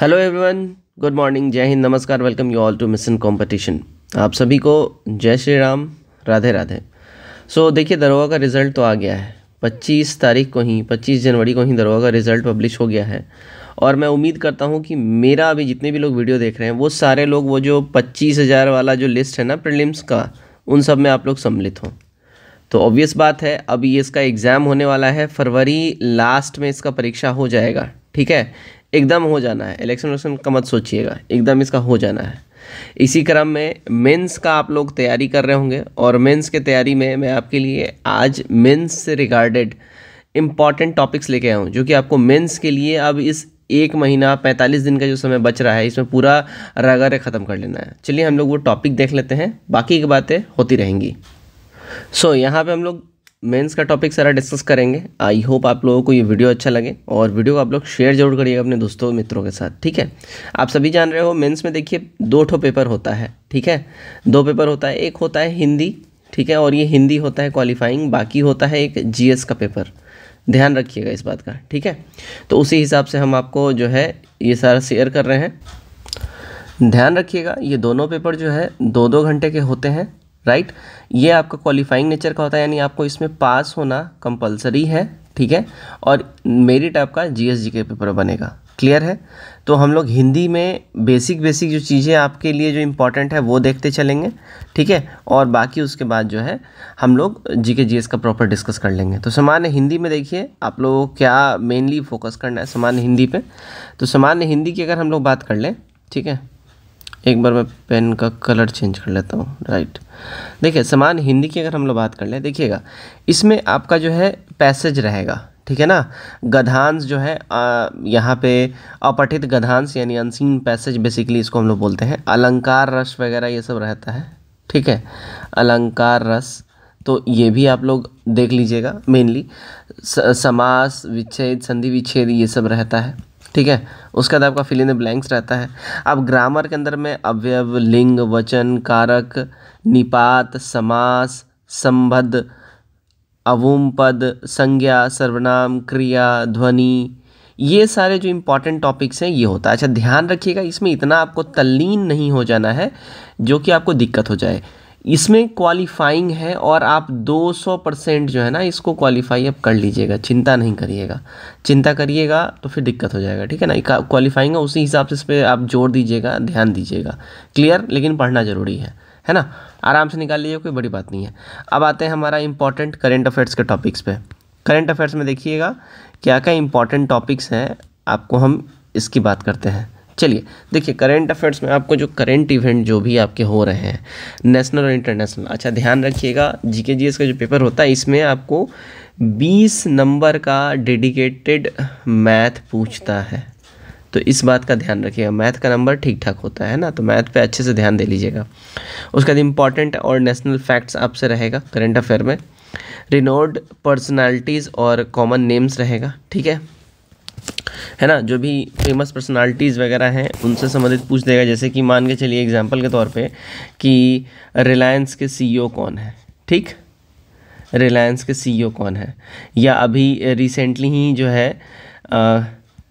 hello everyone good morning जय हिंद नमस्कार welcome you all to mission competition आप सभी को जय श्री राम राधे राधे सो so, देखिए दरोगा का रिज़ल्ट तो आ गया है 25 तारीख को ही 25 जनवरी को ही दरोगा का रिज़ल्ट पब्लिश हो गया है और मैं उम्मीद करता हूँ कि मेरा अभी जितने भी लोग वीडियो देख रहे हैं वो सारे लोग वो जो पच्चीस हज़ार वाला जो लिस्ट है ना प्रिलिम्स का उन सब में आप लोग सम्मिलित हों तो ऑब्वियस बात है अभी इसका एग्ज़ाम होने वाला है फरवरी लास्ट में इसका परीक्षा हो जाएगा ठीक है एकदम हो जाना है इलेक्शन वलेक्शन का मत सोचिएगा एकदम इसका हो जाना है इसी क्रम में मेंस का आप लोग तैयारी कर रहे होंगे और मेंस के तैयारी में मैं आपके लिए आज मेंस से रिगार्डेड इम्पॉर्टेंट टॉपिक्स लेके आया हूँ जो कि आपको मेंस के लिए अब इस एक महीना पैंतालीस दिन का जो समय बच रहा है इसमें पूरा रगर ख़त्म कर लेना है चलिए हम लोग वो टॉपिक देख लेते हैं बाकी की बातें होती रहेंगी सो so, यहाँ पे हम लोग मेंस का टॉपिक सारा डिस्कस करेंगे आई होप आप लोगों को ये वीडियो अच्छा लगे और वीडियो को आप लोग शेयर जरूर करिएगा अपने दोस्तों मित्रों के साथ ठीक है आप सभी जान रहे हो मेंस में देखिए दो ठो पेपर होता है ठीक है दो पेपर होता है एक होता है हिंदी ठीक है और ये हिंदी होता है क्वालिफाइंग बाकी होता है एक जी का पेपर ध्यान रखिएगा इस बात का ठीक है तो उसी हिसाब से हम आपको जो है ये सारा शेयर कर रहे हैं ध्यान रखिएगा ये दोनों पेपर जो है दो दो घंटे के होते हैं राइट ये आपका क्वालिफाइंग नेचर का होता है यानी आपको इसमें पास होना कंपलसरी है ठीक है और मेरिट आपका जी के पेपर बनेगा क्लियर है तो हम लोग हिंदी में बेसिक बेसिक जो चीज़ें आपके लिए जो इम्पोर्टेंट है वो देखते चलेंगे ठीक है और बाकी उसके बाद जो है हम लोग जी के जी एस का प्रॉपर डिस्कस कर लेंगे तो सामान्य हिंदी में देखिए आप लोगों को क्या मेनली फोकस करना है सामान्य हिंदी पे तो सामान्य हिंदी की अगर हम लोग बात कर लें ठीक है एक बार मैं पेन का कलर चेंज कर लेता हूँ राइट देखिए समान हिंदी की अगर हम लोग बात कर लें देखिएगा इसमें आपका जो है पैसेज रहेगा ठीक है ना गधांश जो है यहाँ पे अपठित गधांश यानी अनसीन पैसेज बेसिकली इसको हम लोग बोलते हैं अलंकार रस वगैरह ये सब रहता है ठीक है अलंकार रस तो ये भी आप लोग देख लीजिएगा मेनली समास विच्छेद संधि विच्छेद ये सब रहता है ठीक है उसके बाद आपका फिलिंग ब्लैंक्स रहता है अब ग्रामर के अंदर में अवयव लिंग वचन कारक निपात समास संबद्ध अवुम पद संज्ञा सर्वनाम क्रिया ध्वनि ये सारे जो इम्पॉर्टेंट टॉपिक्स हैं ये होता है अच्छा ध्यान रखिएगा इसमें इतना आपको तल्लीन नहीं हो जाना है जो कि आपको दिक्कत हो जाए इसमें क्वालिफाइंग है और आप 200 परसेंट जो है ना इसको क्वालिफाई आप कर लीजिएगा चिंता नहीं करिएगा चिंता करिएगा तो फिर दिक्कत हो जाएगा ठीक है ना क्वालिफाइंग है उसी हिसाब से इस पर आप जोर दीजिएगा ध्यान दीजिएगा क्लियर लेकिन पढ़ना ज़रूरी है है ना आराम से निकाल लीजिए कोई बड़ी बात नहीं है अब आते हैं हमारा इंपॉर्टेंट करेंट अफेयर्स के टॉपिक्स पर करेंट अफेयर्स में देखिएगा क्या क्या इंपॉर्टेंट टॉपिक्स हैं आपको हम इसकी बात करते हैं चलिए देखिए करेंट अफेयर्स में आपको जो करेंट इवेंट जो भी आपके हो रहे हैं नेशनल और इंटरनेशनल अच्छा ध्यान रखिएगा जीके का जो पेपर होता है इसमें आपको बीस नंबर का डेडिकेटेड मैथ पूछता है तो इस बात का ध्यान रखिएगा मैथ का नंबर ठीक ठाक होता है ना तो मैथ पे अच्छे से ध्यान दे लीजिएगा उसके बाद इंपॉर्टेंट और नेशनल फैक्ट्स आपसे रहेगा करेंट अफेयर में रिनोड पर्सनैलिटीज़ और कॉमन नेम्स रहेगा ठीक है है ना जो भी फेमस पर्सनालिटीज़ वगैरह हैं उनसे संबंधित पूछ देगा जैसे कि मान के चलिए एग्जाम्पल के तौर पर कि रिलायंस के सीईओ e कौन है ठीक रिलायंस के सीईओ e कौन है या अभी रिसेंटली ही जो है आ,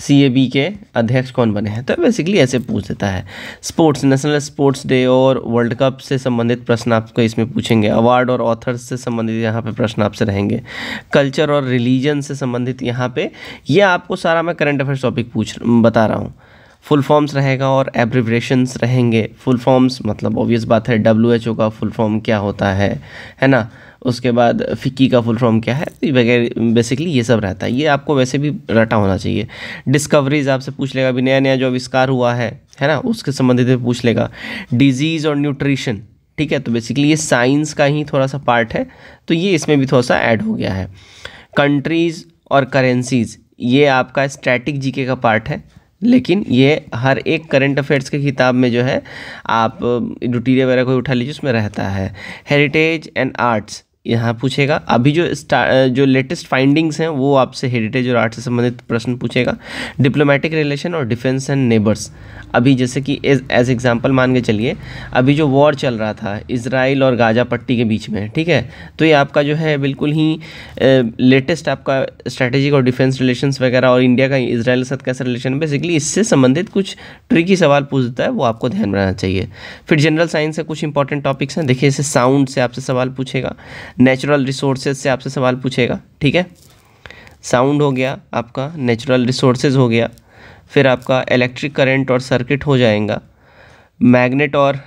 सी के अध्यक्ष कौन बने हैं तो बेसिकली ऐसे पूछ देता है स्पोर्ट्स नेशनल स्पोर्ट्स डे और वर्ल्ड कप से संबंधित प्रश्न आपको इसमें पूछेंगे अवार्ड और ऑथर्स से संबंधित यहाँ पे प्रश्न आपसे रहेंगे कल्चर और रिलीजन से संबंधित यहाँ पे ये यह आपको सारा मैं करंट अफेयर्स टॉपिक पूछ बता रहा हूँ फुल फॉर्म्स रहेगा और एब्रिवरेशंस रहेंगे फुल फॉर्म्स मतलब ऑब्वियस बात है डब्ल्यू एच ओ का फुल फॉर्म क्या होता है है ना उसके बाद फ़िक्की का फुल फॉर्म क्या है वगैरह बेसिकली ये सब रहता है ये आपको वैसे भी रटा होना चाहिए डिस्कवरीज आपसे पूछ लेगा अभी नया नया जो आविष्कार हुआ है है ना उसके संबंधित पूछ लेगा डिजीज़ और न्यूट्रिशन ठीक है तो बेसिकली ये साइंस का ही थोड़ा सा पार्ट है तो ये इसमें भी थोड़ा सा ऐड हो गया है कंट्रीज़ और करेंसीज़ ये आपका स्ट्रैटिक जीके का पार्ट है लेकिन ये हर एक करंट अफेयर्स के किताब में जो है आप ड्यूटीरिया वगैरह कोई उठा लीजिए उसमें रहता है हेरिटेज एंड आर्ट्स यहाँ पूछेगा अभी जो जो लेटेस्ट फाइंडिंग्स हैं वो आपसे हेरिटेज और आर्ट से संबंधित प्रश्न पूछेगा डिप्लोमेटिक रिलेशन और डिफेंस एंड नेबर्स अभी जैसे कि एज एग्जांपल मान के चलिए अभी जो वॉर चल रहा था इसराइल और गाजा पट्टी के बीच में ठीक है तो ये आपका जो है बिल्कुल ही लेटेस्ट आपका स्ट्रेटेजिक और डिफेंस रिलेशन वगैरह और इंडिया का इसराइल के साथ कैसा रिलेशन बेसिकली इससे संबंधित कुछ ट्रिकी सवाल पूछ देता है वो आपको ध्यान में रहना चाहिए फिर जनरल साइंस से कुछ इंपॉर्टेंट टॉपिक्स हैं देखिए इसे साउंड से आपसे सवाल पूछेगा नेचुरल रिसोर्सेज से आपसे सवाल पूछेगा ठीक है साउंड हो गया आपका नेचुरल रिसोर्सेज हो गया फिर आपका इलेक्ट्रिक करंट और सर्किट हो जाएगा मैग्नेट और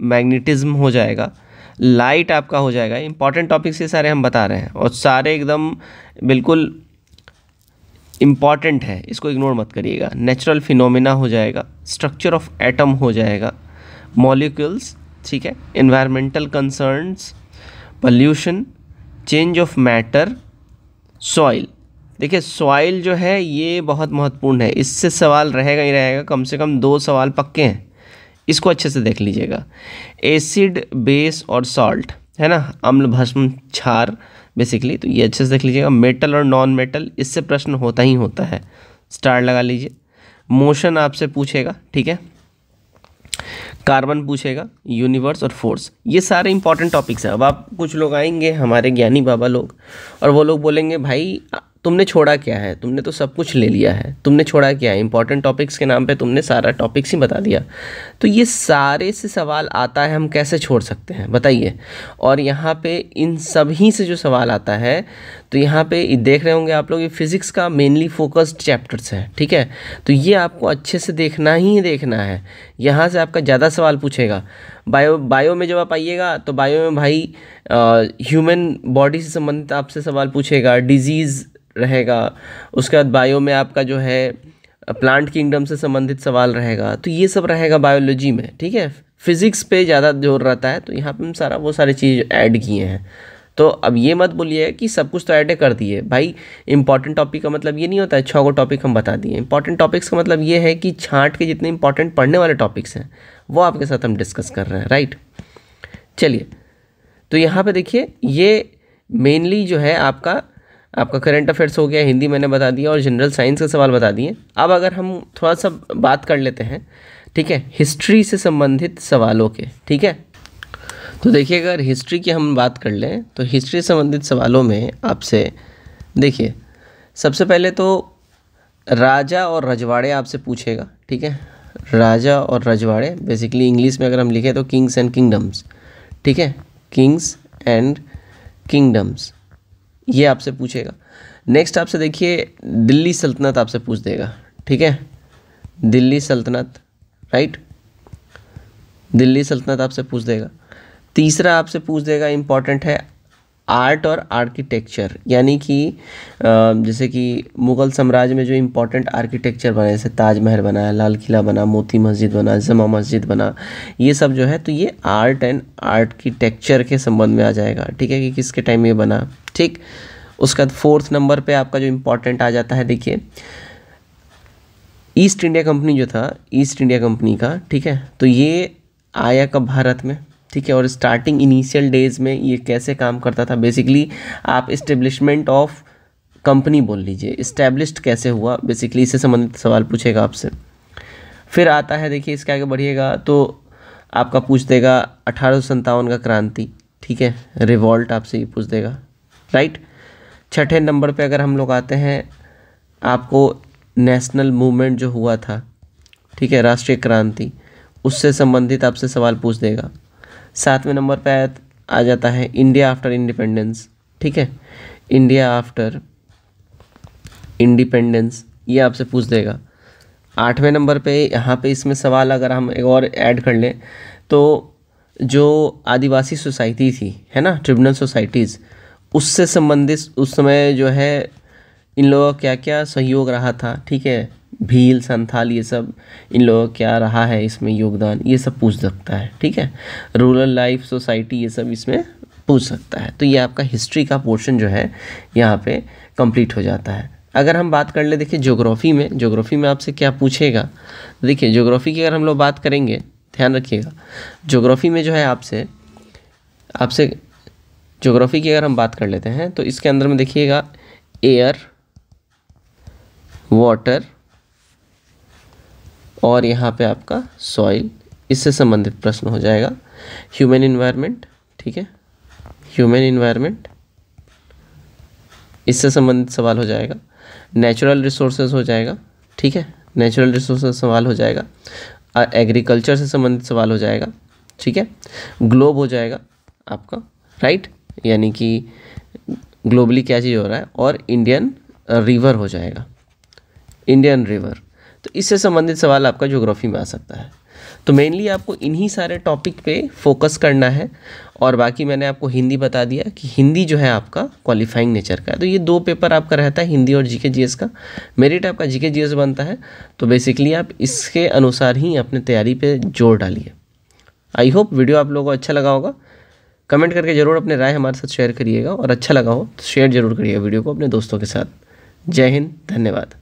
मैग्नेटिज्म हो जाएगा लाइट आपका हो जाएगा इंपॉर्टेंट टॉपिक्स ये सारे हम बता रहे हैं और सारे एकदम बिल्कुल इम्पॉर्टेंट है इसको इग्नोर मत करिएगा नेचुरल फिनोमिना हो जाएगा स्ट्रक्चर ऑफ एटम हो जाएगा मॉलिक्यूल्स ठीक है environmental concerns pollution change of matter soil देखिए सॉइल जो है ये बहुत महत्वपूर्ण है इससे सवाल रहेगा ही रहेगा कम से कम दो सवाल पक्के हैं इसको अच्छे से देख लीजिएगा एसिड बेस और सॉल्ट है ना अम्ल भस्म क्षार बेसिकली तो ये अच्छे से देख लीजिएगा मेटल और नॉन मेटल इससे प्रश्न होता ही होता है स्टार लगा लीजिए मोशन आपसे पूछेगा ठीक है कार्बन पूछेगा यूनिवर्स और फोर्स ये सारे इंपॉर्टेंट टॉपिक्स हैं अब आप कुछ लोग आएंगे हमारे ज्ञानी बाबा लोग और वो लोग बोलेंगे भाई तुमने छोड़ा क्या है तुमने तो सब कुछ ले लिया है तुमने छोड़ा क्या है इंपॉर्टेंट टॉपिक्स के नाम पे तुमने सारा टॉपिक्स ही बता दिया तो ये सारे से सवाल आता है हम कैसे छोड़ सकते हैं बताइए और यहाँ पे इन सभी से जो सवाल आता है तो यहाँ पे देख रहे होंगे आप लोग ये फिज़िक्स का मेनली फोकस्ड चैप्टर्स है ठीक है तो ये आपको अच्छे से देखना ही देखना है यहाँ से आपका ज़्यादा सवाल पूछेगा बायो बायो में जब आप आइएगा तो बायो में भाई ह्यूमन बॉडी से संबंधित आपसे सवाल पूछेगा डिजीज़ रहेगा उसके बाद बायो में आपका जो है प्लांट किंगडम से संबंधित सवाल रहेगा तो ये सब रहेगा बायोलॉजी में ठीक है फिज़िक्स पे ज़्यादा जोर रहता है तो यहाँ पे हम सारा वो सारी चीज़ ऐड किए हैं तो अब ये मत बोलिए कि सब कुछ तो ऐड कर दिए भाई इंपॉर्टेंट टॉपिक का मतलब ये नहीं होता है छः को टॉपिक हम बता दिए इंपॉर्टेंट टॉपिक्स का मतलब ये है कि छाँट के जितने इंपॉर्टेंट पढ़ने वाले टॉपिक्स हैं वो आपके साथ हम डिस्कस कर रहे हैं राइट चलिए तो यहाँ पर देखिए ये मेनली जो है आपका आपका करंट अफेयर्स हो गया हिंदी मैंने बता दिया और जनरल साइंस का सवाल बता दिए अब अगर हम थोड़ा सा बात कर लेते हैं ठीक है हिस्ट्री से संबंधित सवालों के ठीक है तो देखिए अगर हिस्ट्री की हम बात कर लें तो हिस्ट्री संबंधित सवालों में आपसे देखिए सबसे पहले तो राजा और रजवाड़े आपसे पूछेगा ठीक है राजा और रजवाड़े बेसिकली इंग्लिश में अगर हम लिखें तो किंग्स एंड किंगडम्स ठीक है किंग्स एंड किंगडम्स ये आपसे पूछेगा नेक्स्ट आपसे देखिए दिल्ली सल्तनत आपसे पूछ देगा ठीक है दिल्ली सल्तनत राइट दिल्ली सल्तनत आपसे पूछ देगा तीसरा आपसे पूछ देगा इंपॉर्टेंट है आर्ट और आर्किटेक्चर यानी कि जैसे कि मुग़ल साम्राज्य में जो इम्पोर्टेंट आर्किटेक्चर बना जैसे ताजमहल बना लाल किला बना मोती मस्जिद बना जमा मस्जिद बना ये सब जो है तो ये आर्ट एंड आर्किटेक्चर के संबंध में आ जाएगा ठीक है कि किसके टाइम ये बना ठीक उसके बाद फोर्थ नंबर पे आपका जो इम्पोर्टेंट आ जाता है देखिए ईस्ट इंडिया कंपनी जो था ईस्ट इंडिया कंपनी का ठीक है तो ये आया कब भारत में ठीक है और स्टार्टिंग इनिशियल डेज़ में ये कैसे काम करता था बेसिकली आप इस्टेब्लिशमेंट ऑफ कंपनी बोल लीजिए इस्टेब्लिश्ड कैसे हुआ बेसिकली इससे संबंधित सवाल पूछेगा आपसे फिर आता है देखिए इसके आगे बढ़िएगा तो आपका पूछ देगा अठारह का क्रांति ठीक है रिवॉल्ट आपसे ये पूछ देगा राइट छठे नंबर पे अगर हम लोग आते हैं आपको नेशनल मूवमेंट जो हुआ था ठीक है राष्ट्रीय क्रांति उससे संबंधित आपसे सवाल पूछ देगा सातवें नंबर पर आ जाता है इंडिया आफ्टर इंडिपेंडेंस ठीक है इंडिया आफ्टर इंडिपेंडेंस ये आपसे पूछ देगा आठवें नंबर पे यहाँ पे इसमें सवाल अगर हम एक और ऐड कर लें तो जो आदिवासी सोसाइटी थी है ना ट्रिब्यूनल सोसाइटीज़ उससे संबंधित उस समय जो है इन लोगों का क्या क्या सहयोग रहा था ठीक है भील संथाल ये सब इन लोगों का क्या रहा है इसमें योगदान ये सब पूछ सकता है ठीक है रूरल लाइफ सोसाइटी ये सब इसमें पूछ सकता है तो ये आपका हिस्ट्री का पोर्शन जो है यहाँ पे कंप्लीट हो जाता है अगर हम बात कर ले देखिए ज्योग्राफी में ज्योग्राफी में आपसे क्या पूछेगा देखिए ज्योग्राफी की अगर हम लोग बात करेंगे ध्यान रखिएगा ज्योग्राफी में जो है आपसे आपसे ज्योग्राफी की अगर हम बात कर लेते हैं तो इसके अंदर में देखिएगा एयर वाटर और यहाँ पे आपका सॉइल इससे संबंधित प्रश्न हो जाएगा ह्यूमन इन्वायरमेंट ठीक है ह्यूमन इन्वायरमेंट इससे संबंधित सवाल हो जाएगा नेचुरल रिसोर्सेज हो जाएगा ठीक है नेचुरल रिसोर्सेज सवाल हो जाएगा एग्रीकल्चर से संबंधित सवाल हो जाएगा ठीक है ग्लोब हो जाएगा आपका राइट यानी कि ग्लोबली क्या चीज़ हो रहा है और इंडियन रिवर हो जाएगा इंडियन रिवर तो इससे संबंधित सवाल आपका ज्योग्राफी में आ सकता है तो मेनली आपको इन्हीं सारे टॉपिक पे फोकस करना है और बाकी मैंने आपको हिंदी बता दिया कि हिंदी जो है आपका क्वालिफाइंग नेचर का है तो ये दो पेपर आपका रहता है हिंदी और जीके जीएस का मेरिट आपका जीके जीएस बनता है तो बेसिकली आप इसके अनुसार ही अपने तैयारी पे जोर डालिए आई होप वीडियो आप लोगों को अच्छा लगा होगा कमेंट करके ज़रूर अपने राय हमारे साथ शेयर करिएगा और अच्छा लगा हो तो शेयर जरूर करिएगा वीडियो को अपने दोस्तों के साथ जय हिंद धन्यवाद